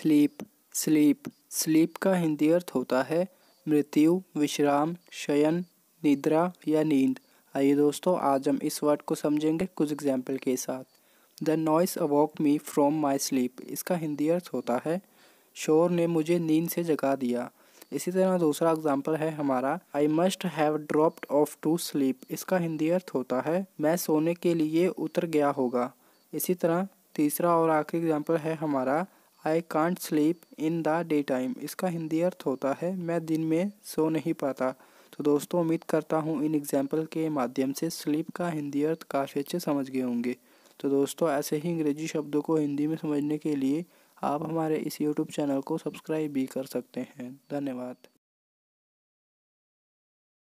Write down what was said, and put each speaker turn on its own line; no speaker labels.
sleep sleep sleep का हिंदी अर्थ होता है मृत्यु विश्राम शयन निद्रा या नींद आइए दोस्तों आज हम इस वर्ड को समझेंगे कुछ एग्जाम्पल के साथ the noise awoke me from my sleep इसका हिंदी अर्थ होता है शोर ने मुझे नींद से जगा दिया इसी तरह दूसरा एग्जाम्पल है हमारा I must have dropped off to sleep इसका हिंदी अर्थ होता है मैं सोने के लिए उतर गया होगा इसी तरह तीसरा और आखिरी एग्जाम्पल है हमारा I can't sleep in the daytime इसका हिंदी अर्थ होता है मैं दिन में सो नहीं पाता तो दोस्तों उम्मीद करता हूँ इन एग्जाम्पल के माध्यम से स्लीप का हिंदी अर्थ काफ़ी अच्छे समझ गए होंगे तो दोस्तों ऐसे ही अंग्रेजी शब्दों को हिंदी में समझने के लिए आप हमारे इस यूट्यूब चैनल को सब्सक्राइब भी कर सकते हैं धन्यवाद